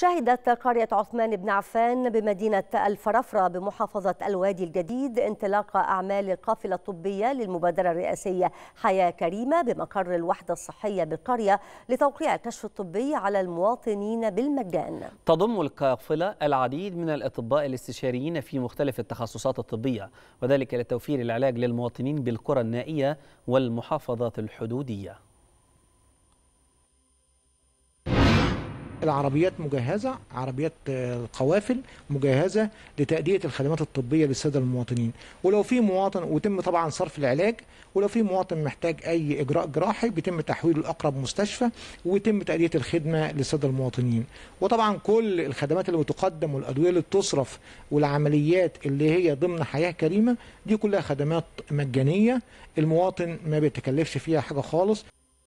شهدت قرية عثمان بن عفان بمدينة الفرافرة بمحافظة الوادي الجديد انطلاق أعمال القافلة الطبية للمبادرة الرئاسية حياة كريمة بمقر الوحدة الصحية بالقرية لتوقيع الكشف الطبي على المواطنين بالمجان تضم القافلة العديد من الأطباء الاستشاريين في مختلف التخصصات الطبية وذلك لتوفير العلاج للمواطنين بالقرى النائية والمحافظات الحدودية العربيات مجهزة عربيات آه، القوافل مجهزة لتأدية الخدمات الطبية للسادة المواطنين ولو في مواطن ويتم طبعا صرف العلاج ولو في مواطن محتاج أي إجراء جراحي بيتم تحويله لأقرب مستشفى ويتم تأدية الخدمة للسادة المواطنين وطبعا كل الخدمات اللي بتقدم والأدوية اللي بتصرف والعمليات اللي هي ضمن حياة كريمة دي كلها خدمات مجانية المواطن ما بيتكلفش فيها حاجة خالص